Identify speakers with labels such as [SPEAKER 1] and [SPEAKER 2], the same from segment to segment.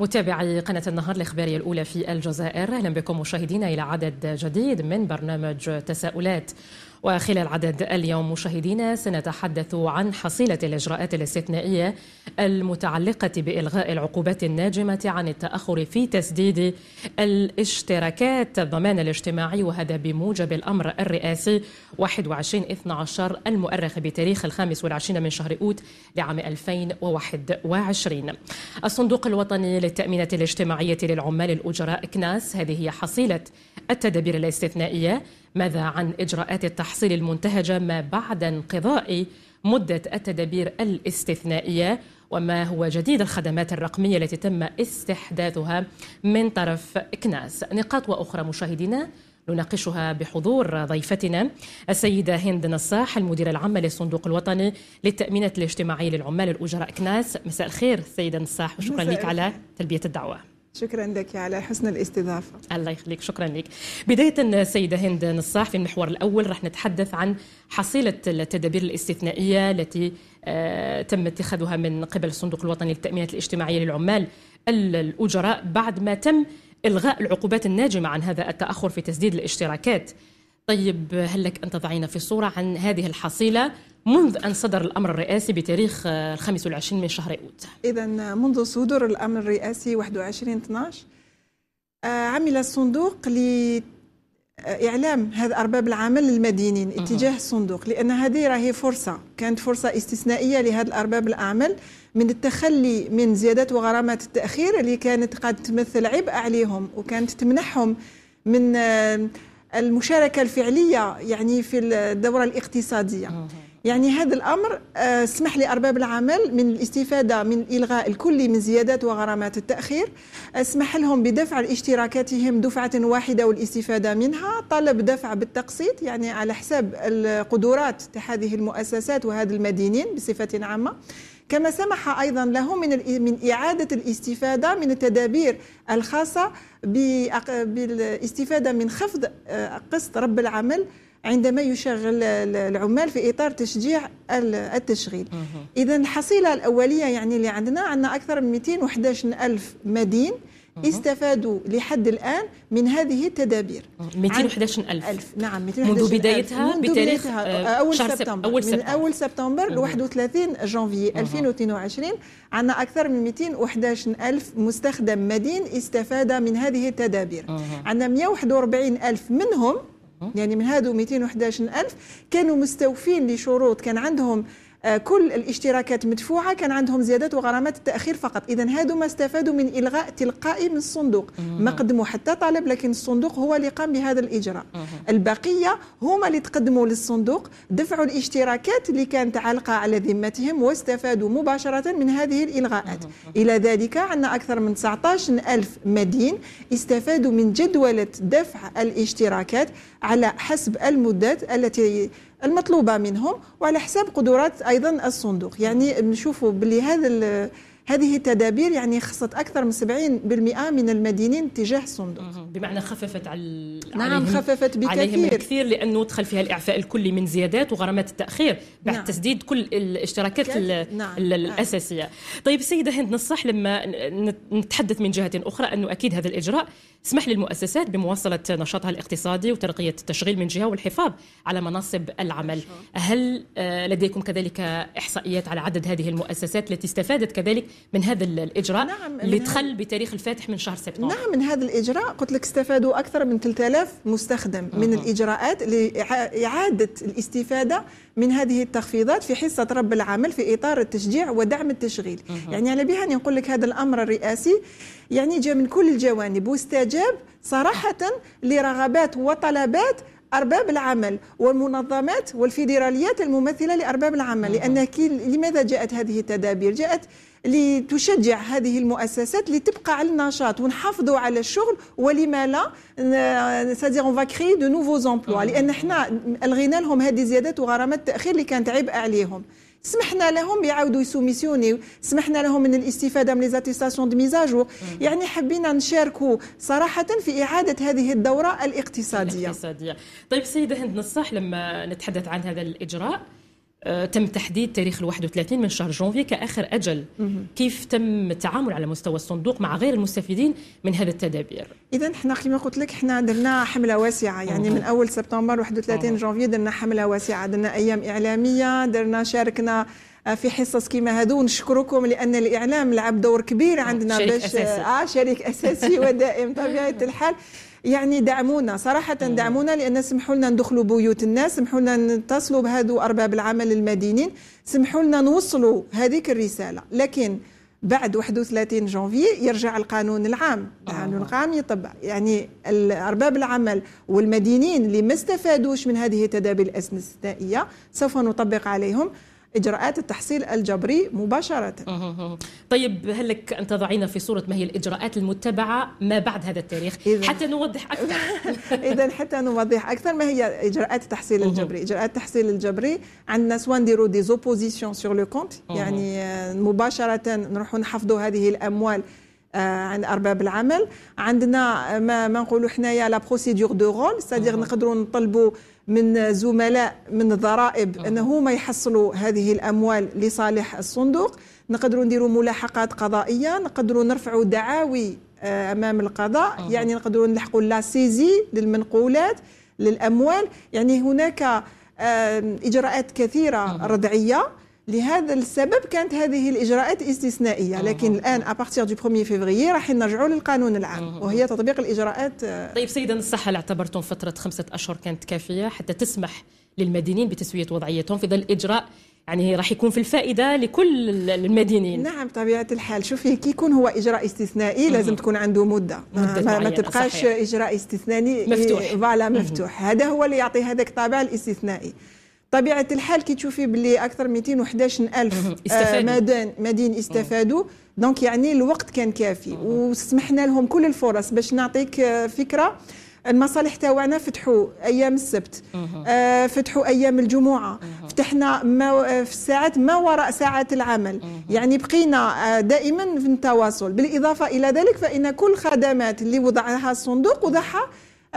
[SPEAKER 1] متابعي قناة النهار الإخبارية الأولى في الجزائر أهلا بكم مشاهدينا إلى عدد جديد من برنامج تساؤلات وخلال عدد اليوم مشاهدينا سنتحدث عن حصيلة الإجراءات الاستثنائية المتعلقة بإلغاء العقوبات الناجمة عن التأخر في تسديد الاشتراكات الضمان الاجتماعي وهذا بموجب الأمر الرئاسي 21 12 المؤرخ بتاريخ الخامس والعشرين من شهر أوت لعام 2021 الصندوق الوطني للتأمينات الاجتماعية للعمال الأجراء كناس هذه هي حصيلة التدابير الاستثنائية ماذا عن إجراءات التحصيل المنتهجة ما بعد انقضاء مدة التدابير الاستثنائية وما هو جديد الخدمات الرقمية التي تم استحداثها من طرف كناس نقاط وأخرى مشاهدينا نناقشها بحضور ضيفتنا السيدة هند نصاح المديرة العامة للصندوق الوطني للتأمينات الاجتماعية للعمال الأجراء كناس مساء الخير سيدة نصاح وشكرا لك على تلبية الدعوة
[SPEAKER 2] شكرا لك على حسن الاستضافه الله يخليك شكرا لك
[SPEAKER 1] بدايه سيده هند نصاح في المحور الاول رح نتحدث عن حصيله التدابير الاستثنائيه التي آه، تم اتخاذها من قبل الصندوق الوطني للتامينات الاجتماعيه للعمال الاجراء بعد ما تم الغاء العقوبات الناجمه عن هذا التاخر في تسديد الاشتراكات طيب هل لك ان تضعينا في الصوره عن هذه الحصيله منذ أن صدر الأمر الرئاسي بتاريخ 25 آه، من شهر أوت
[SPEAKER 2] إذا منذ صدور الأمر الرئاسي 21 12 آه، عمل الصندوق لإعلام آه، هذا أرباب العمل المدينين اتجاه الصندوق لأن هذه راهي فرصة كانت فرصة استثنائية لهذا الأرباب الأعمال من التخلي من زيادات وغرامات التأخير اللي كانت قد تمثل عبء عليهم وكانت تمنحهم من المشاركة الفعلية يعني في الدورة الاقتصادية يعني هذا الأمر آه، سمح لأرباب العمل من الاستفادة من الإلغاء الكلي من زيادات وغرامات التأخير سمح لهم بدفع اشتراكاتهم دفعة واحدة والاستفادة منها طلب دفع بالتقسيط يعني على حساب القدرات هذه المؤسسات وهذا المدينين بصفة عامة كما سمح ايضا له من من اعاده الاستفاده من التدابير الخاصه بالاستفاده من خفض آه، قسط رب العمل عندما يشغل العمال في اطار تشجيع التشغيل اذا الحصيله الاوليه يعني اللي عندنا عندنا اكثر من 211 الف مدين استفادوا لحد الآن من هذه التدابير 211 ألف, نعم 211 منذ بدايتها ألف. منذ بتاريخ بدايتها آه، أول شهر سبتمبر. أول سبتمبر من أول سبتمبر ل 31 جانفي 2022 عندنا أكثر من 211 ألف مستخدم مدين استفاد من هذه التدابير عندنا 141 ألف منهم يعني من هادو 211 ألف كانوا مستوفين لشروط كان عندهم آه، كل الاشتراكات مدفوعه كان عندهم زيادات وغرامات التاخير فقط اذا هادو ما استفادوا من الغاء تلقائي من الصندوق ما قدموا حتى طلب لكن الصندوق هو اللي قام بهذا الاجراء البقيه هما اللي تقدموا للصندوق دفعوا الاشتراكات اللي كانت عالقه على ذمتهم واستفادوا مباشره من هذه الالغاءات الى ذلك عندنا اكثر من 19 ألف مدين استفادوا من جدوله دفع الاشتراكات على حسب المدات التي المطلوبه منهم وعلى حساب قدرات ايضا الصندوق يعني نشوفوا باللي هذا هذه التدابير يعني خصت اكثر من 70% من المدينين تجاه الصندوق بمعنى خففت على نعم خففت بكثير عليهم
[SPEAKER 1] كثير لانه دخل فيها الاعفاء الكلي من زيادات وغرامات التاخير بعد نعم. تسديد كل الاشتراكات نعم،, نعم. الاساسيه طيب السيده هند نصح لما نتحدث من جهه اخرى انه اكيد هذا الاجراء تسمح للمؤسسات بمواصلة نشاطها الاقتصادي وترقية التشغيل من جهة والحفاظ على مناصب العمل هل آه، لديكم كذلك إحصائيات على عدد هذه المؤسسات التي استفادت كذلك من هذا الإجراء نعم اللي دخل بتاريخ الفاتح من شهر سبتمبر نعم
[SPEAKER 2] من هذا الإجراء قلت لك استفادوا أكثر من 3000 مستخدم من الإجراءات لإعادة الاستفادة من هذه التخفيضات في حصة رب العمل في إطار التشجيع ودعم التشغيل يعني على بها نقول لك هذا الأمر الرئاسي يعني جاء من كل الجوانب واستجاب صراحة لرغبات وطلبات أرباب العمل والمنظمات والفيدراليات الممثلة لأرباب العمل نعم. لأن لماذا جاءت هذه التدابير جاءت لتشجع هذه المؤسسات لتبقى على النشاط ونحافظوا على الشغل ولما لا سادير اون فاكري دو نوفو زومبلوا لان احنا الغينا لهم هذه الزيادات وغرامات التاخير اللي كانت عبء عليهم سمحنا لهم يعاودوا يسوميسيوني سمحنا لهم من الاستفاده من ليزاتيستاسيون دو ميزاجور يعني حبينا نشاركوا صراحه في اعاده هذه الدوره الاقتصاديه
[SPEAKER 1] الاقتصاديه طيب سيده هند نصاح لما نتحدث عن هذا الاجراء آه، تم تحديد تاريخ ال 31 من شهر جونفي كآخر أجل كيف تم التعامل على مستوى الصندوق مع غير المستفيدين من هذا التدابير
[SPEAKER 2] إذا احنا كما قلت لك احنا درنا حملة واسعة يعني من أول سبتمبر 31 جونفي درنا حملة واسعة درنا أيام إعلامية درنا شاركنا آه، في حصص كيما هذو نشكركم لان الاعلام لعب دور كبير عندنا شريك باش أساسي. اه شريك اساسي ودائم طبيعه الحال يعني دعمونا صراحة دعمونا لأن سمحوا لنا ندخلوا بيوت الناس سمحوا لنا نتصلوا بهذو أرباب العمل المدينين سمحوا لنا نوصلوا هذيك الرسالة لكن بعد 31 جانفي يرجع القانون العام القانون آه. العام يطبق يعني أرباب العمل والمدينين اللي ما استفادوش من هذه التدابير الاستثنائية سوف نطبق عليهم إجراءات التحصيل الجبري مباشرة
[SPEAKER 1] طيب هل لك أن تضعينا في صورة ما هي الإجراءات المتبعة ما بعد هذا التاريخ إذن حتى نوضح أكثر
[SPEAKER 2] إذا حتى نوضح أكثر ما هي إجراءات التحصيل الجبري إجراءات التحصيل الجبري عندنا سوا نديروا دي زوبوزيسيون سور لو كونت يعني آه، مباشرة نروحوا نحفظوا هذه الأموال آه، عند ارباب العمل عندنا آه، ما, ما نقولوا حنايا لا بروسيدور دو رول سادير نقدروا نطلبوا من زملاء من ضرائب أنه هما يحصلوا هذه الأموال لصالح الصندوق نقدروا نديروا ملاحقات قضائية نقدروا نرفعوا دعاوي آه، أمام القضاء يعني نقدروا نلحقوا لاسيزي للمنقولات للأموال يعني هناك إجراءات كثيرة ردعية لهذا السبب كانت هذه الاجراءات استثنائيه لكن الان ابارتيغ دو 1 فيفري راح نرجعوا للقانون العام وهي تطبيق الاجراءات آه.
[SPEAKER 1] طيب سيدا الصحه اللي اعتبرتم فتره خمسه اشهر كانت كافيه حتى تسمح للمدينين بتسويه وضعيتهم في ظل اجراء يعني راح يكون في الفائده لكل المدينين
[SPEAKER 2] نعم بطبيعه الحال شوفي كي يكون هو اجراء استثنائي لازم تكون عنده مده, مدة ما, ما تبقاش صحيح. اجراء استثنائي مفتوح إيه، فوالا مفتوح هذا هو اللي يعطي هذاك الطابع الاستثنائي طبيعه الحال كي تشوفي باللي اكثر 211 الف آه، مدن مدين استفادوا دونك يعني الوقت كان كافي وسمحنا لهم كل الفرص باش نعطيك آه، فكره المصالح تاعنا فتحوا ايام السبت آه، فتحوا ايام الجمعه فتحنا ما في الساعات ما وراء ساعات العمل يعني بقينا دائما في التواصل بالاضافه الى ذلك فان كل خدمات اللي وضعها الصندوق وضعها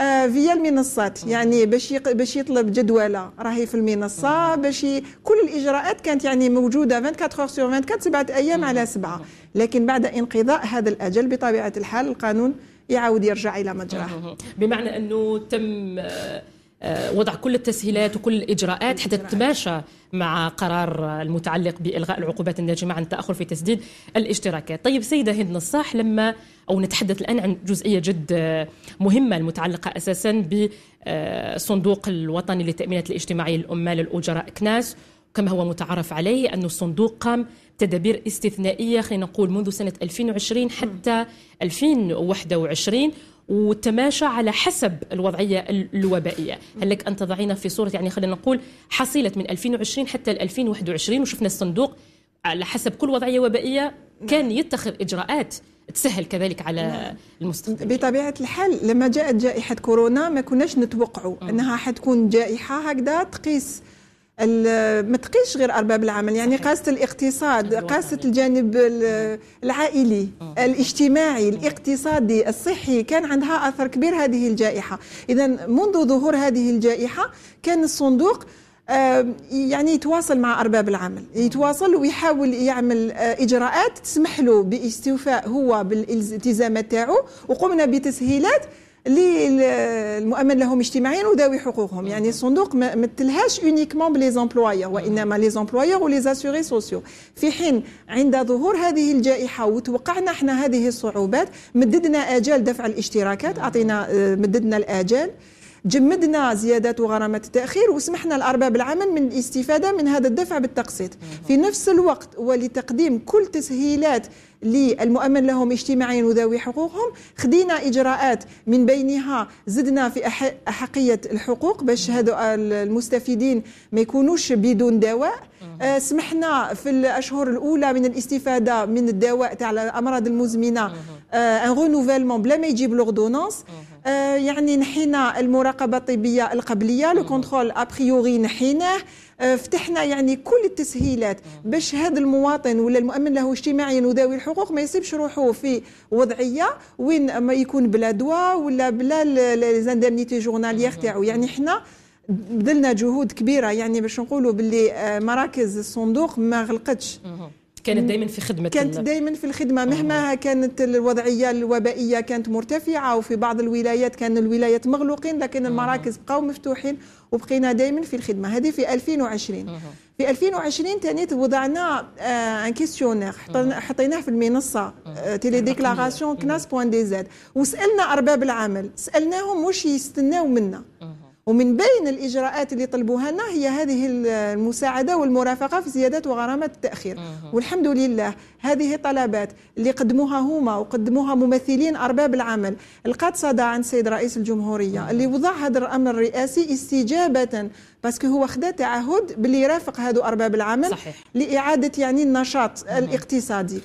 [SPEAKER 2] آه، فيا المنصات يعني باش باش يطلب جدوله راهي في المنصه باش كل الاجراءات كانت يعني موجوده 24 سور 24 سبعه ايام على سبعه لكن بعد انقضاء هذا الاجل بطبيعه الحال القانون يعاود يرجع الى مجراه
[SPEAKER 1] بمعنى انه تم آه، آه، وضع كل التسهيلات وكل الاجراءات حتى تتماشى مع قرار المتعلق بالغاء العقوبات الناجمه عن التاخر في تسديد الاشتراكات. طيب سيده هند نصاح لما او نتحدث الان عن جزئيه جد مهمه المتعلقه اساسا بالصندوق الوطني للتامينات الاجتماعيه للأمال الاجراء كناس كما هو متعارف عليه أن الصندوق قام تدابير استثنائية خلينا نقول منذ سنة 2020 حتى 2021 وتماشى على حسب الوضعيه الوبائيه هل لك ان تضعينا في صوره يعني خلينا نقول حصيله من 2020 حتى 2021 وشفنا الصندوق على حسب كل وضعيه وبائيه نعم. كان يتخذ اجراءات تسهل كذلك على نعم.
[SPEAKER 2] المستقبل بطبيعه الحال لما جاءت جائحه كورونا ما كناش نتوقعوا انها حتكون جائحه هكذا تقيس ما تقيش غير ارباب العمل يعني قاسه الاقتصاد قاسه الجانب العائلي الاجتماعي الاقتصادي الصحي كان عندها اثر كبير هذه الجائحه اذا منذ ظهور هذه الجائحه كان الصندوق يعني يتواصل مع ارباب العمل يتواصل ويحاول يعمل آه، اجراءات تسمح له باستوفاء هو بالالتزامات تاعو وقمنا بتسهيلات للمؤمن لهم اجتماعيا وداوي حقوقهم يعني الصندوق ما مثلهاش اونيكمون بلي زامبلوايور وانما لي زامبلوايور ولي زاسوري سوسيو في حين عند ظهور هذه الجائحه وتوقعنا احنا هذه الصعوبات مددنا اجال دفع الاشتراكات اعطينا آه، مددنا الاجال جمدنا زيادات وغرامات التاخير وسمحنا لارباب العمل من الاستفاده من هذا الدفع بالتقسيط في نفس الوقت ولتقديم كل تسهيلات للمؤمن لهم اجتماعيا وذوي حقوقهم خدينا اجراءات من بينها زدنا في احقيه الحقوق باش هذو المستفيدين ما يكونوش بدون دواء آه، سمحنا في الاشهر الاولى من الاستفاده من الدواء تاع الامراض المزمنه ان آه، رونوفيلمون بلا ما يجيب لوردونونس آه، يعني نحينا المراقبه الطبيه القبليه لو كونترول ابريوري نحيناه آه، فتحنا يعني كل التسهيلات باش هذا المواطن ولا المؤمن له اجتماعيا وذوي الحقوق ما يسيبش روحه في وضعيه وين ما يكون بلا دواء ولا بلا ليزاندامنيتي جورناليير تاعو يعني حنا بذلنا جهود كبيره يعني باش نقولوا باللي آه، مراكز الصندوق ما غلقتش كانت دائما في خدمة كانت دائما في الخدمة آه. مهما كانت الوضعية الوبائية كانت مرتفعة وفي بعض الولايات كان الولايات مغلوقين لكن آه. المراكز بقاو مفتوحين وبقينا دائما في الخدمة هذه في 2020 آه. في 2020 تاني وضعنا ان كيستيونير حطيناه في المنصة تيلي ديكلاراسيون كناس بوان دي زاد وسألنا أرباب العمل سألناهم واش يستناو منا ومن بين الإجراءات اللي طلبوها لنا هي هذه المساعدة والمرافقة في زيادات وغرامات التأخير والحمد لله هذه طلبات اللي قدموها هما وقدموها ممثلين أرباب العمل لقات صدى عن السيد رئيس الجمهورية اللي وضع هذا الأمر الرئاسي استجابة باسكو هو خدا تعهد باللي يرافق هذو أرباب العمل صحيح. لإعادة يعني النشاط الاقتصادي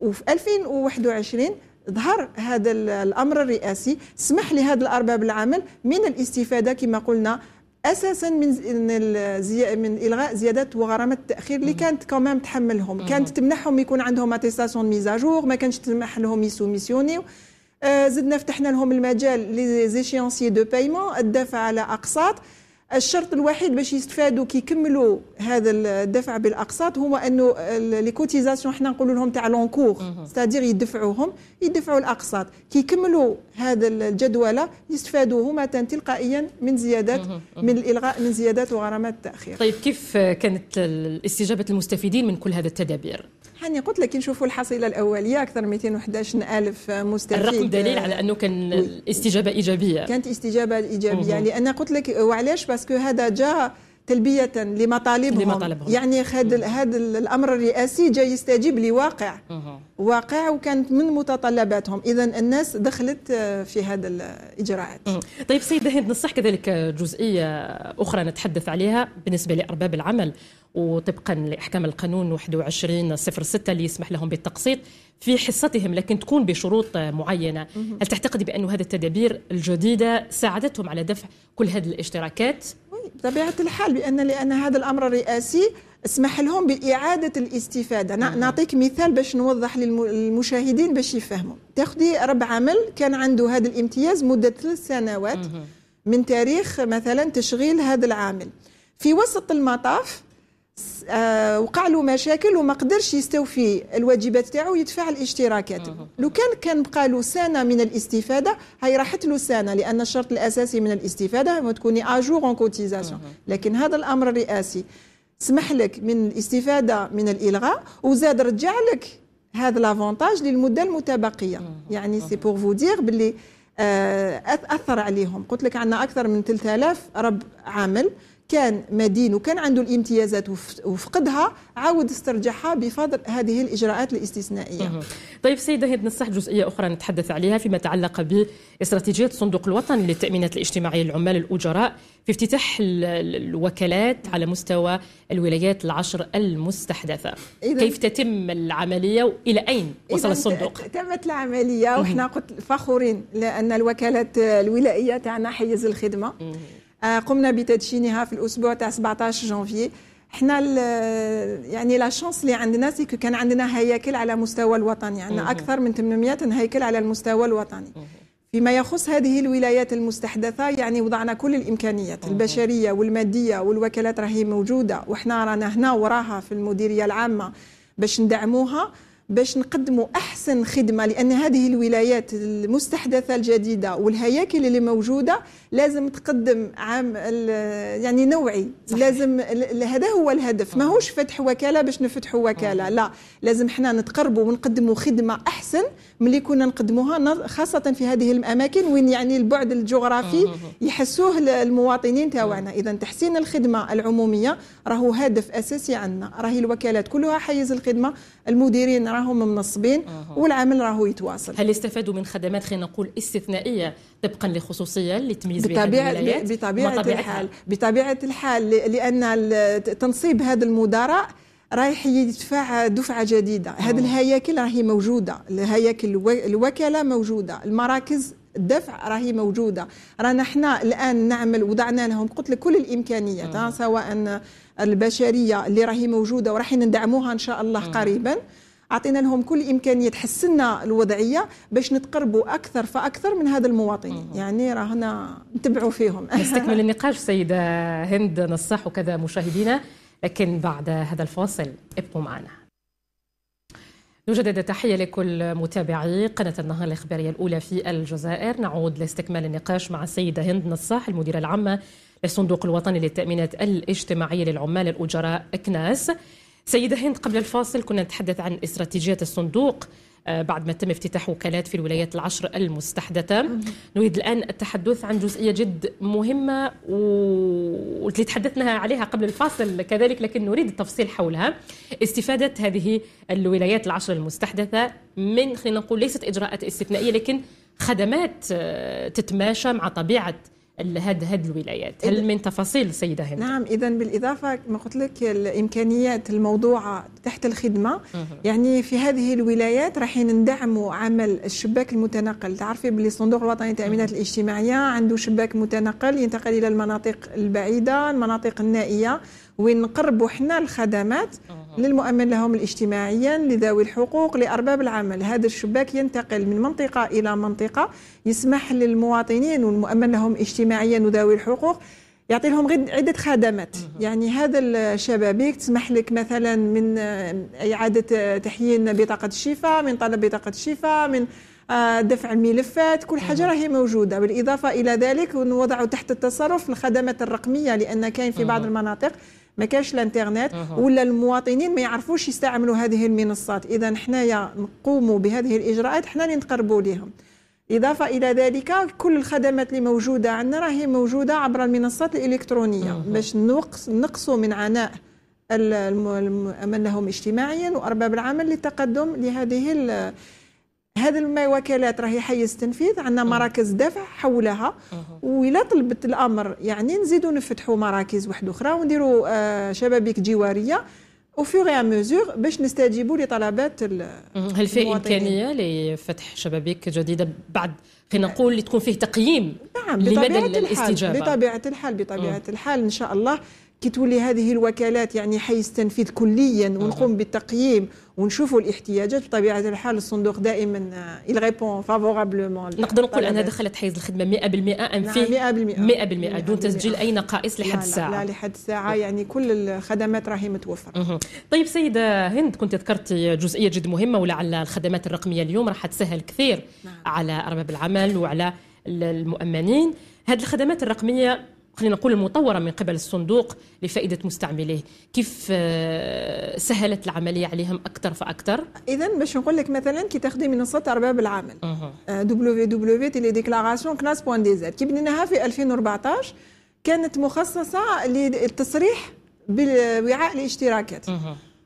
[SPEAKER 2] وفي 2021 ظهر هذا الامر الرئاسي سمح لهذا الارباب العمل من الاستفاده كما قلنا اساسا من من الغاء زيادات وغرامات التاخير اللي كانت كمان تحملهم كانت تمنحهم يكون عندهم اتيستاسيون ميزاجور ما كانش تسمح لهم يسوميسيونيو آه، زدنا فتحنا لهم المجال لي زيشيونسي دو بايمون الدفع على اقساط الشرط الوحيد باش يستفادوا كي يكملوا هذا الدفع بالاقساط هو انه لي كوتيزاسيون حنا نقولوا لهم تاع لونكور ستادير يدفعوهم يدفعوا الاقساط كي يكملوا هذا الجدوله يستفادوا هما تلقائيا من زيادات من الالغاء من زيادات وغرامات التاخير
[SPEAKER 1] طيب كيف كانت استجابه المستفيدين من كل هذا التدابير
[SPEAKER 2] حاني قلت لك نشوفوا الحصيله الاوليه اكثر من 211 الف مستفيد الرقم دليل على انه
[SPEAKER 1] كان الاستجابه ايجابيه كانت
[SPEAKER 2] استجابه ايجابيه لان قلت لك وعلاش باسكو هذا جاء تلبية لمطالبهم, لمطالبهم. يعني هذا الأمر الرئاسي جاي يستجيب لواقع واقع وكانت من متطلباتهم إذا الناس دخلت في هذا الإجراءات طيب سيدة هند نصح
[SPEAKER 1] كذلك جزئية أخرى نتحدث عليها بالنسبة لأرباب العمل وطبقا لأحكام القانون 21 06 اللي يسمح لهم بالتقسيط في حصتهم لكن تكون بشروط معينة هل تعتقد بأن هذه التدابير الجديدة ساعدتهم على دفع
[SPEAKER 2] كل هذه الاشتراكات بطبيعة الحال بأن لأن هذا الأمر الرئاسي اسمح لهم بإعادة الاستفادة نعم. نعطيك مثال باش نوضح للمشاهدين باش يفهموا تاخدي رب عمل كان عنده هذا الامتياز مدة ثلاث سنوات من تاريخ مثلا تشغيل هذا العامل في وسط المطاف آه، وقع له مشاكل وما قدرش يستوفي الواجبات تاعو ويدفع الاشتراكات لو كان كان بقى له سنه من الاستفاده هي راحت له سنه لان الشرط الاساسي من الاستفاده هو تكوني اجور اون كوتيزاسيون لكن هذا الامر الرئاسي سمح لك من الاستفاده من الالغاء وزاد رجع لك هذا لافونتاج للمده المتبقيه يعني سي بور فو دير باللي آه، اثر عليهم قلت لك عندنا اكثر من 3000 رب عامل كان مدين وكان عنده الامتيازات وفقدها عاود استرجعها بفضل هذه الاجراءات الاستثنائيه. طيب سيده هند نصح
[SPEAKER 1] جزئيه اخرى نتحدث عليها فيما يتعلق باستراتيجيه الصندوق الوطني للتامينات الاجتماعيه للعمال الاجراء في افتتاح الوكالات على مستوى الولايات العشر المستحدثه. كيف تتم العمليه والى اين وصل الصندوق؟
[SPEAKER 2] تمت العمليه وحنا فخورين لان الوكالات الولائيه تاعنا حيز الخدمه. آه، قمنا بتدشينها في الاسبوع تاع 17 جانفي احنا يعني لا شانس اللي عندنا سي كان عندنا هياكل على مستوى الوطني عندنا يعني اكثر من 800 هيكل على المستوى الوطني فيما يخص هذه الولايات المستحدثه يعني وضعنا كل الامكانيات البشريه والماديه والوكالات راهي موجوده وحنا رانا هنا وراها في المديريه العامه باش ندعموها باش نقدموا احسن خدمه لان هذه الولايات المستحدثه الجديده والهياكل اللي موجوده لازم تقدم عام يعني نوعي صحيح. لازم هذا هو الهدف ماهوش فتح وكاله باش نفتحوا وكاله لا لازم حنا نتقربوا ونقدموا خدمه احسن ملي كنا نقدموها خاصه في هذه الاماكن وين يعني البعد الجغرافي يحسوه المواطنين تاعنا اذا تحسين الخدمه العموميه راهو هدف اساسي عندنا راهي الوكالات كلها حيز الخدمه المديرين راهم منصبين والعمل راهو يتواصل
[SPEAKER 1] هل استفادوا من خدمات خلينا نقول استثنائيه طبقا لخصوصيه اللي تميز بها بطبيعه بطبيعه الحال
[SPEAKER 2] بطبيعه الحال لان تنصيب هذا المدراء رايح يدفع دفعه جديده هذه الهياكل راهي موجوده الهياكل الوكاله موجوده المراكز الدفع راهي موجوده رانا احنا الان نعمل وضعنا لهم قلت لك كل الامكانيات سواء البشريه اللي راهي موجوده وراح ندعموها ان شاء الله قريبا اعطينا لهم كل امكانيه تحسنا الوضعيه باش نتقربوا اكثر فاكثر من هذا المواطنين يعني راهنا نتبعوا فيهم نستكمل
[SPEAKER 1] النقاش سيده هند نصاح وكذا مشاهدينا لكن بعد هذا الفاصل ابقوا معنا نجدد تحية لكل متابعي قناة النهار الإخبارية الأولى في الجزائر نعود لاستكمال النقاش مع السيدة هند نصاح المديرة العامة للصندوق الوطني للتأمينات الاجتماعية للعمال الأجراء أكناس سيدة هند قبل الفاصل كنا نتحدث عن استراتيجية الصندوق آه، بعد ما تم افتتاح وكالات في الولايات العشر المستحدثة نريد الآن التحدث عن جزئية جد مهمة والتي تحدثنا عليها قبل الفاصل كذلك لكن نريد التفصيل حولها استفادة هذه الولايات العشر المستحدثة من خلينا نقول ليست إجراءات استثنائية لكن خدمات آه، تتماشى مع طبيعة هاد هاد الولايات هل من تفاصيل سيده هند
[SPEAKER 2] نعم اذا بالاضافه ما قلت لك الامكانيات الموضوعه تحت الخدمه يعني في هذه الولايات راح ندعموا عمل الشباك المتنقل تعرفي باللي الصندوق الوطني للتامينات الاجتماعيه عنده شباك متنقل ينتقل الى المناطق البعيده المناطق النائيه وين نقربوا حنا الخدمات للمؤمن لهم الاجتماعيا لذوي الحقوق لأرباب العمل هذا الشباك ينتقل من منطقة إلى منطقة يسمح للمواطنين والمؤمن لهم اجتماعيا وذوي الحقوق يعطي لهم عدة خدمات يعني هذا الشبابيك تسمح لك مثلا من إعادة تحيين بطاقة الشفاء من طلب بطاقة الشفاء من آه، دفع الملفات كل حاجه راهي موجوده بالاضافه الى ذلك نوضع تحت التصرف الخدمات الرقميه لان كاين في بعض المناطق ما كانش الانترنت ولا المواطنين ما يعرفوش يستعملوا هذه المنصات اذا حنايا نقوموا بهذه الاجراءات حنا اللي نتقربوا لهم إضافة إلى ذلك كل الخدمات اللي موجودة عندنا راهي موجودة عبر المنصات الإلكترونية باش نقص نقصوا من عناء من لهم اجتماعيا وأرباب العمل للتقدم لهذه هذا الوكالات راهي حيز تنفيذ عندنا مراكز دفع حولها وإلا طلبت الأمر يعني نزيدوا نفتحوا مراكز واحدة أخرى ونديروا آه، شبابيك جوارية او فور ميزور باش نستجيبوا لطلبات
[SPEAKER 1] هل في امكانيه لفتح شبابيك جديده بعد خلينا آه. نقول اللي تكون فيه تقييم نعم بطبيعه الحال الاستجابه بطبيعه
[SPEAKER 2] الحال بطبيعه الحال ان شاء الله كي تولي هذه الوكالات يعني حيز تنفيذ كليا ونقوم بالتقييم ونشوفوا الاحتياجات بطبيعه الحال الصندوق دائما يلغيبون آه، فافورابلومون نقدر نقول انها دخلت
[SPEAKER 1] حيز الخدمه 100% ام فيه 100% 100% دون تسجيل اي نقائص لحد الساعه لا, لا, لا
[SPEAKER 2] لحد الساعه يعني كل الخدمات راهي متوفره
[SPEAKER 1] طيب سيده هند كنت ذكرتي جزئيه جد مهمه ولعل الخدمات الرقميه اليوم راح تسهل كثير نعم. على ارباب العمل وعلى المؤمنين هذه الخدمات الرقميه خلينا نقول المطورة من قبل الصندوق لفائدة مستعمليه كيف آه، سهلت العملية عليهم أكثر
[SPEAKER 2] فأكثر إذا باش نقول لك مثلا كي تاخذي منصة أرباب العمل www.teledeclaration.knas.dz آه، كي بنيناها في 2014 كانت مخصصة للتصريح بالوعاء الاشتراكات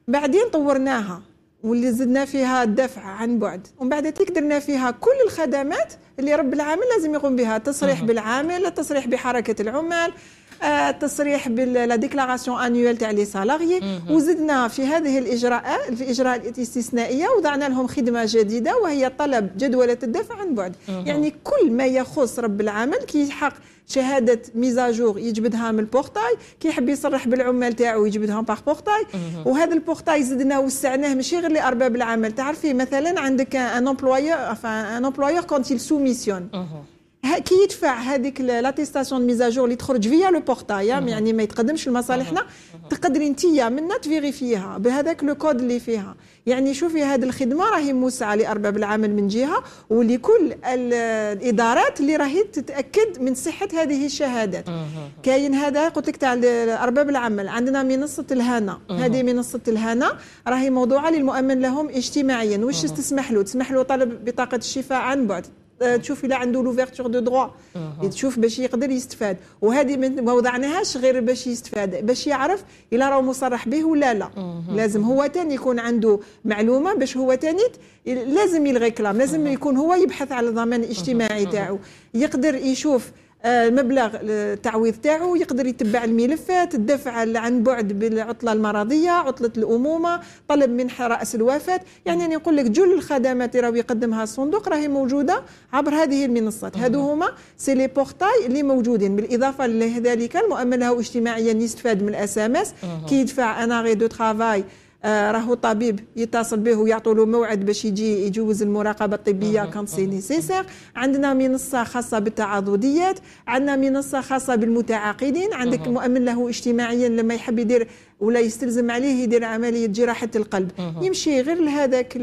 [SPEAKER 2] بعدين طورناها واللي زدنا فيها الدفع عن بعد ومن بعد تقدرنا فيها كل الخدمات اللي رب العامل لازم يقوم بها التصريح بالعامل التصريح بحركه العمال التصريح آه، بالديكلاراسيون ديكلاراسيون انيوال تاع لي سالاريي وزدنا في هذه الاجراءات في الاجراءات الاستثنائيه وضعنا لهم خدمه جديده وهي طلب جدوله الدفع عن بعد يعني كل ما يخص رب العمل كيحق كي شهاده ميزاجور يجبدها من البورتاي كي يحب يصرح بالعمال تاعو يجبدهم باغ بورتاي وهذا البورتاي زدنا وسعناه ماشي غير لارباب العمل تعرفي مثلا عندك ان امبلويور ان امبلويور كونت يل سوميسيون كي يدفع هذيك لاتيستاسيون دو ميزاجور اللي تخرج فيا لو بورتاي يعني ما يتقدمش لمصالحنا تقدري انت منا تفيريفيها بهذاك لو كود اللي فيها يعني شوفي هذه الخدمه راهي موسعه لارباب العمل من جهه ولكل الادارات اللي راهي تتاكد من صحه هذه الشهادات كاين هذا قلت لك تاع ارباب العمل عندنا منصه الهنا هذه منصه الهنا راهي موضوعه للمؤمن لهم اجتماعيا واش تسمح له تسمح له طلب بطاقه الشفاء عن بعد آه، تشوف الا عنده لوفيرتور دو دروا تشوف باش يقدر يستفاد وهذه ما وضعناهاش غير باش يستفاد باش يعرف الا راه مصرح به ولا لا لازم هو تاني يكون عنده معلومه باش هو تاني لازم يلغي كلام لازم يكون هو يبحث على الضمان الاجتماعي تاعو يقدر يشوف المبلغ آه، التعويض تاعو يقدر يتبع الملفات الدفع عن بعد بالعطله المرضيه عطله الامومه طلب منح راس الوفاه يعني انا نقول لك جل الخدمات اللي راهو يقدمها الصندوق راهي موجوده عبر هذه المنصات هذو هما سي لي بورتاي اللي موجودين بالاضافه لذلك المؤمن له اجتماعيا يستفاد من الاس ام اس كي يدفع انا غي دو ترافاي آه، راهو طبيب يتصل به ويعطوا له موعد باش يجي يجوز المراقبه الطبيه كان سي نيسيسير عندنا منصه خاصه بالتعاضديات عندنا منصه خاصه بالمتعاقدين عندك مؤمن له اجتماعيا لما يحب يدير ولا يستلزم عليه يدير عمليه جراحه القلب يمشي غير لهذاك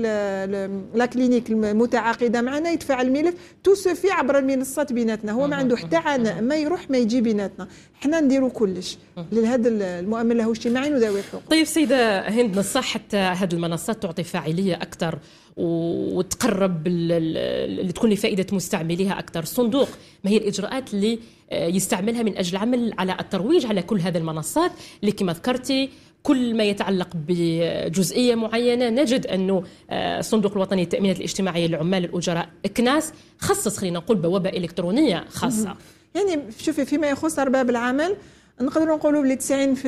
[SPEAKER 2] لا كلينيك المتعاقده معنا يدفع الملف تو سوفي عبر المنصات بيناتنا هو ما عنده حتى عناء ما يروح ما يجي بيناتنا حنا نديروا كلش لهذا المؤمن له اجتماعي وذوي الحقوق
[SPEAKER 1] طيب سيده هند نصح حتى هذه المنصات تعطي فاعليه اكثر وتقرب اللي تكون لفائده مستعمليها اكثر الصندوق ما هي الاجراءات اللي آه، يستعملها من اجل العمل على الترويج على كل هذه المنصات اللي كما ذكرتي كل ما يتعلق بجزئيه معينه نجد انه الصندوق آه، الوطني للتامينات الاجتماعيه للعمال الاجراء اكناس خصص خلينا نقول بوابه الكترونيه خاصه
[SPEAKER 2] يعني شوفي فيما يخص ارباب العمل نقدروا نقولوا بلي 90%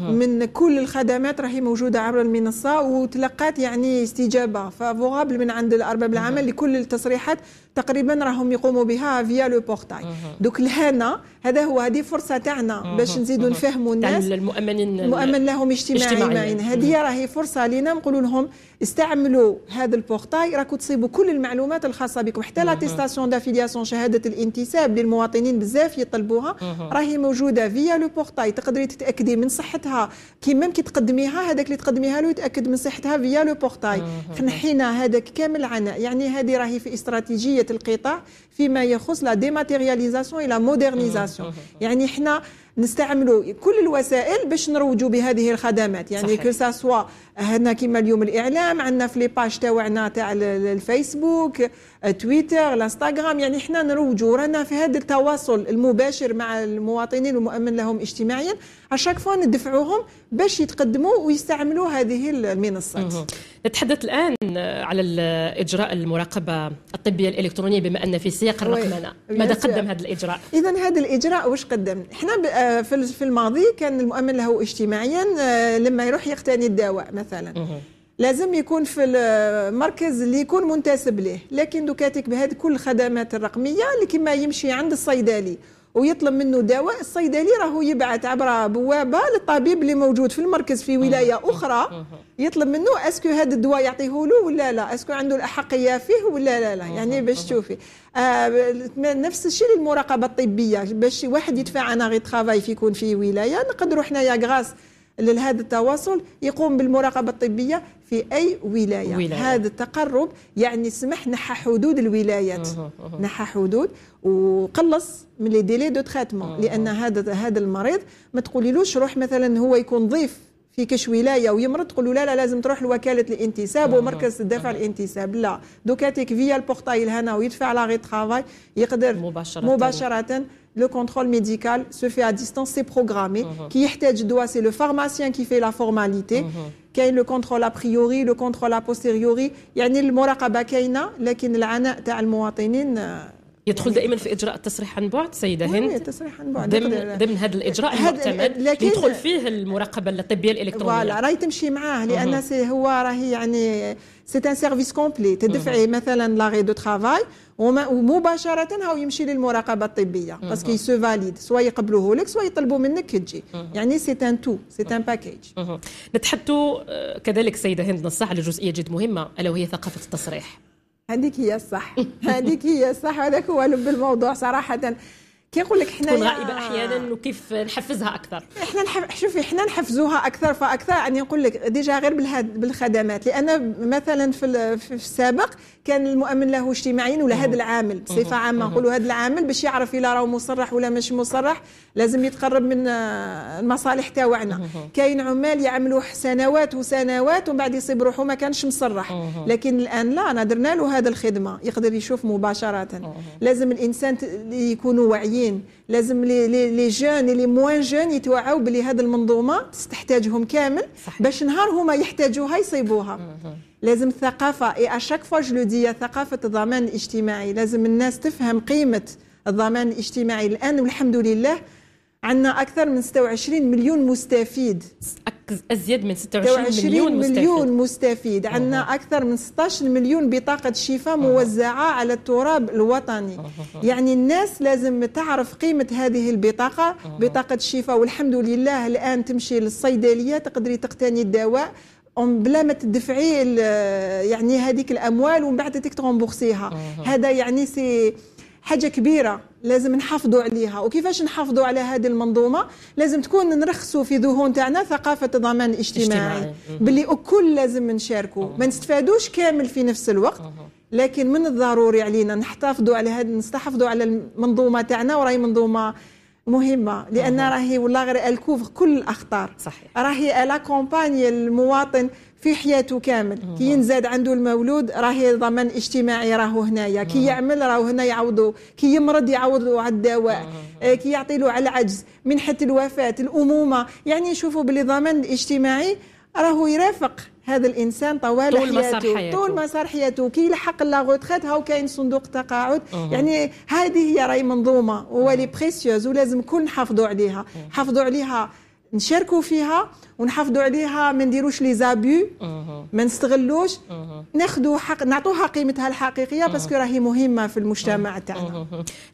[SPEAKER 2] من كل الخدمات راهي موجوده عبر المنصه وتلقات يعني استجابه فافورابل من عند ارباب العمل لكل التصريحات تقريبا راهم يقوموا بها فيا لو بورتاي دوك لهنا هذا هو هذه فرصه تاعنا باش نزيدوا نفهموا الناس المؤمنين مؤمن لهم اجتماعي معين هذه راهي فرصه لينا نقولوا لهم استعملوا هذا البورتاي راكو تصيبوا كل المعلومات الخاصه بكم حتى لاتيستاسيون دافيلياسيون شهاده الانتساب للمواطنين بزاف يطلبوها راهي موجوده فيا لو بورتاي تقدري تتاكدي من صحتها كي كي تقدميها هذاك اللي تقدميها له يتاكد من صحتها فيا لو بورتاي فنحينا هذاك كامل عناء يعني هذه راهي في استراتيجيه القطاع فيما يخص لا ديماتيرياليزاسيون لا مودرنيزاسيون يعني حنا نستعملوا كل الوسائل باش نروجوا بهذه الخدمات يعني كو سوا هنا كيما اليوم الاعلام عندنا في لي باج تاعنا تاع الفيسبوك تويتر الانستغرام يعني احنا نروجوا رانا في هذا التواصل المباشر مع المواطنين والمؤمن لهم اجتماعيا اشاك فوا ندفعوهم باش يتقدموا ويستعملوا هذه المنصات
[SPEAKER 1] نتحدث الان آه، على اجراء المراقبه الطبيه الالكترونيه بما ان في سياق الرقمنه ماذا قدم هذا الاجراء
[SPEAKER 2] اذا هذا الاجراء واش قدم احنا آه، في الماضي كان المؤمن له اجتماعيا آه، لما يروح يقتني الدواء مثلا لازم يكون في المركز اللي يكون منتسب ليه لكن دوكاتك بهذه كل الخدمات الرقميه اللي كما يمشي عند الصيدلي ويطلب منه دواء الصيدلي راهو يبعث عبر بوابه للطبيب اللي موجود في المركز في ولايه اخرى يطلب منه اسكو هذا الدواء يعطيه له ولا لا اسكو عنده الاحقيه فيه ولا لا لا يعني باش تشوفي آه نفس الشيء للمراقبه الطبيه باش واحد يدفع انا غي ترافاي في يكون في ولايه نقدروا حنايا غاس لهذا التواصل يقوم بالمراقبه الطبيه في اي ولايه, ولاية. هذا التقرب يعني سمح نحى حدود الولايات نحى حدود وقلص من لي ديلي دو تريتمون لان هذا هذا المريض ما تقوليلوش روح مثلا هو يكون ضيف في كش ولايه ويمرض تقول له لا لا لازم تروح لوكاله الانتساب ومركز الدفع الانتساب لا دوكاتيك فيا البورتايل هنا ويدفع لا غي ترافاي يقدر مباشره مباشره le contrôle médical se fait à distance, c'est programmé. Uh-huh. Qui doit, c'est le pharmacien qui fait la formalité. كاين uh-huh. لو a ا بريوري لو كونترول ا بوستيريوري يعني المراقبه لكن العناء تاع المواطنين
[SPEAKER 1] يدخل دائما في اجراء التصريح عن بعد سيده هند التصريح عن بعد ضمن ضمن هذا الاجراء المعتمد لكن يدخل فيه المراقبه الطبيه الالكترونيه فوالا
[SPEAKER 2] راهي تمشي معاه لان هو راهي يعني سي ان سيرفيس كومبلي تدفعي مثلا لاغي دو ترافاي ومباشره هاو يمشي للمراقبه الطبيه باسكو سو فاليد سوا يقبلوه لك سوا يطلبوا منك تجي يعني سي ان تو سي ان باكيج نتحدثوا
[SPEAKER 1] كذلك سيده هند نص على جزئيه جد مهمه الا وهي ثقافه التصريح
[SPEAKER 2] هذيك هي الصح هذيك هي الصح هذاك هو لب الموضوع صراحة كيقول لك حنا تكون غائبه احيانا
[SPEAKER 1] وكيف نحفزها اكثر
[SPEAKER 2] احنا نحف... شوفي حنا نحفزوها اكثر فاكثر ان يقول لك ديجا غير بالهد... بالخدمات لان مثلا في, ال... في السابق كان المؤمن له اجتماعيا ولا هذا العامل بصفه عامه نقولوا هذا العامل باش يعرف الا راه مصرح ولا مش مصرح لازم يتقرب من المصالح تاعنا كاين عمال يعملوا سنوات وسنوات ومن بعد يصيب روحه ما كانش مصرح لكن الان لا انا درنا له هذه الخدمه يقدر يشوف مباشره لازم الانسان يكونوا واعيين الرياضيين لازم لي لي, لي جون لي موان جون يتوعوا بلي هذه المنظومه تحتاجهم كامل صحيح. باش نهار هما يحتاجوها يصيبوها لازم الثقافه اي اشاك فوا جو دي ثقافه الضمان الاجتماعي لازم الناس تفهم قيمه الضمان الاجتماعي الان والحمد لله عندنا أكثر من 26 مليون مستفيد أزيد من 26 مليون مستفيد مليون مستفيد عندنا أكثر من 16 مليون بطاقة شفاء موزعة على التراب الوطني يعني الناس لازم تعرف قيمة هذه البطاقة بطاقة شفاء والحمد لله الآن تمشي للصيدلية تقدري تقتني الدواء بلا ما تدفعي يعني هذيك الاموال ومن بعد تيك هذا يعني سي حاجه كبيره لازم نحافظوا عليها وكيفاش نحافظوا على هذه المنظومه لازم تكون نرخصوا في ذهون تاعنا ثقافه الضمان الاجتماعي اجتماعي. باللي الكل لازم نشاركوا ما نستفادوش كامل في نفس الوقت لكن من الضروري علينا نحتفظوا على هذه نستحفظوا على المنظومه تاعنا وراهي منظومه مهمه لان راهي والله غير الكوفر كل الاخطار صحيح راهي الاكومباني المواطن في حياته كامل كي ينزاد عنده المولود راهي ضمان اجتماعي راهو هنايا كي يعمل راهو هنا يعوضه كي يمرض يعوضه على الدواء آه، كي يعطي له على العجز منحة الوفاة الأمومة يعني نشوفوا باللي ضمان الاجتماعي راهو يرافق هذا الانسان طوال طول حياته, مسار حياته طول مسار حياته كي يلحق لا روتريت هاو كاين صندوق تقاعد يعني هذه هي راهي منظومه ولي بريسيوز ولازم كل نحافظوا عليها حافظوا عليها نشاركوا فيها ونحافظوا عليها ما نديروش لي زابو ما نستغلوش ناخذوا حق نعطوها قيمتها الحقيقيه باسكو راهي مهمه في المجتمع تاعنا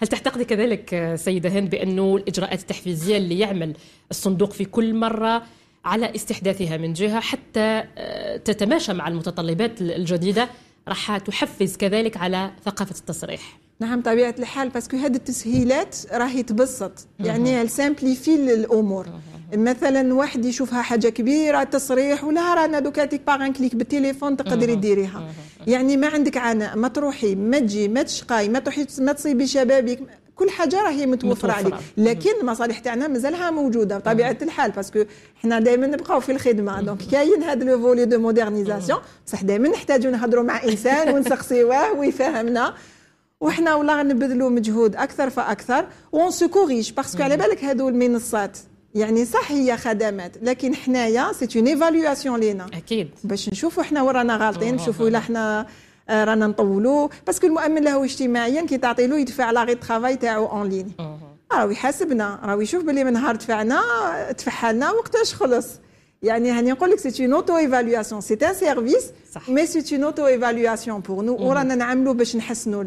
[SPEAKER 1] هل تعتقدي كذلك سيده هند بانه الاجراءات التحفيزيه اللي يعمل الصندوق في كل مره على استحداثها من جهه حتى آه، تتماشى مع المتطلبات الجديده راح تحفز كذلك على
[SPEAKER 2] ثقافه التصريح نعم طبيعة الحال باسكو هذه التسهيلات راهي تبسط يعني سامبليفي الأمور مثلا واحد يشوفها حاجه كبيره تصريح ولا رانا دوكا تيك باغ ان كليك بالتليفون تقدري ديريها يعني ما عندك عناء ما تروحي ما تجي ما تشقاي ما تروحي ما تصيبي شبابك كل حاجه راهي متوفره عليك لكن المصالح تاعنا مازالها موجوده بطبيعه الحال باسكو حنا دائما نبقاو في الخدمه دونك كاين هذا لو فولي دو مودرنيزاسيون بصح دائما نحتاجو نهضروا مع انسان ونسقسيوه ويفهمنا وحنا والله نبذلوا مجهود اكثر فاكثر ونسكوغيش باسكو على بالك هذو المنصات يعني صح هي خدمات لكن حنايا سي اون ايفالواسيون لينا اكيد باش نشوفوا حنا ورانا غالطين نشوفوا لا حنا آه، رانا نطولوا باسكو المؤمن له اجتماعيا كي تعطي له يدفع لا غي ترافاي تاعو اون لين راهو يحاسبنا راهو يشوف باللي من نهار دفعنا تفحلنا وقتاش خلص يعني هاني نقول لك سيت اون اوتو ايفالواسيون سيت ان سيرفيس مي سيت اون اوتو ايفالواسيون بور نو ورانا نعملوا باش نحسنوا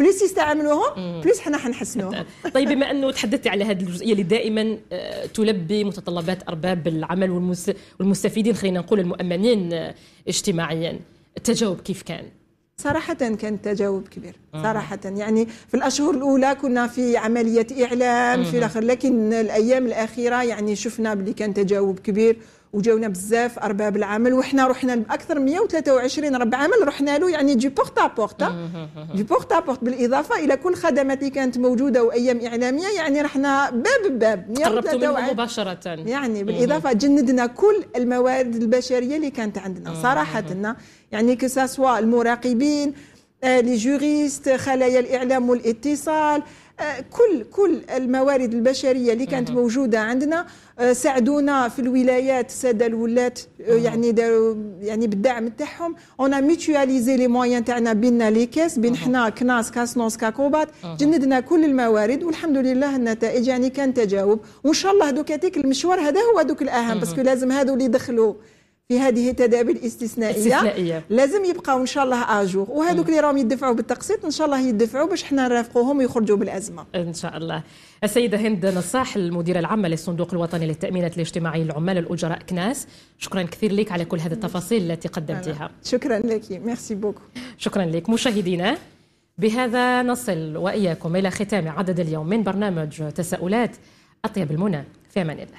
[SPEAKER 2] بليس يستعملوهم بليس حنا حنحسنوهم طيب بما انه تحدثتي على هذه الجزئيه
[SPEAKER 1] اللي دائما آه، تلبي متطلبات ارباب العمل والمستفيدين خلينا نقول المؤمنين آه، اجتماعيا التجاوب كيف كان؟
[SPEAKER 2] صراحة كان تجاوب كبير آه. صراحة يعني في الأشهر الأولى كنا في عملية إعلام في الآخر لكن الأيام الأخيرة يعني شفنا بلي كان تجاوب كبير وجاونا بزاف ارباب العمل وحنا رحنا باكثر من 123 رب عمل رحنا له يعني دي بورتا بورتا دي بورتا بورت بالاضافه الى كل الخدمات اللي كانت موجوده وايام اعلاميه يعني رحنا باب باب قربتوا منه مباشره
[SPEAKER 1] يعني بالاضافه
[SPEAKER 2] جندنا كل الموارد البشريه اللي كانت عندنا صراحه يعني كساسوا المراقبين آه، لي جوريست خلايا الاعلام والاتصال آه، كل كل الموارد البشريه اللي كانت موجوده عندنا آه، ساعدونا في الولايات الساده الولات يعني داروا يعني بالدعم تاعهم اون ميتواليزي لي موان تاعنا بيننا لي كاس بين حنا كناس كاسنوس كاكوبات جندنا كل الموارد والحمد لله النتائج يعني كان تجاوب وان شاء الله دوك هذيك المشوار هذا هو دوك الاهم باسكو لازم هذو اللي دخلوا في هذه التدابير الاستثنائيه استثنائية. لازم يبقاو ان شاء الله اجور وهذوك اللي راهم يدفعوا بالتقسيط ان شاء الله يدفعوا باش حنا نرافقوهم ويخرجوا بالازمه
[SPEAKER 1] ان شاء الله
[SPEAKER 2] السيده هند نصاح
[SPEAKER 1] المديره العامه للصندوق الوطني للتامينات الاجتماعي للعمال الاجراء كناس شكرا كثير لك على كل هذه التفاصيل التي قدمتيها شكرا لك ميرسي بوكو شكرا لك مشاهدينا بهذا نصل واياكم الى ختام عدد اليوم من برنامج تساؤلات اطيب المنى في امان الله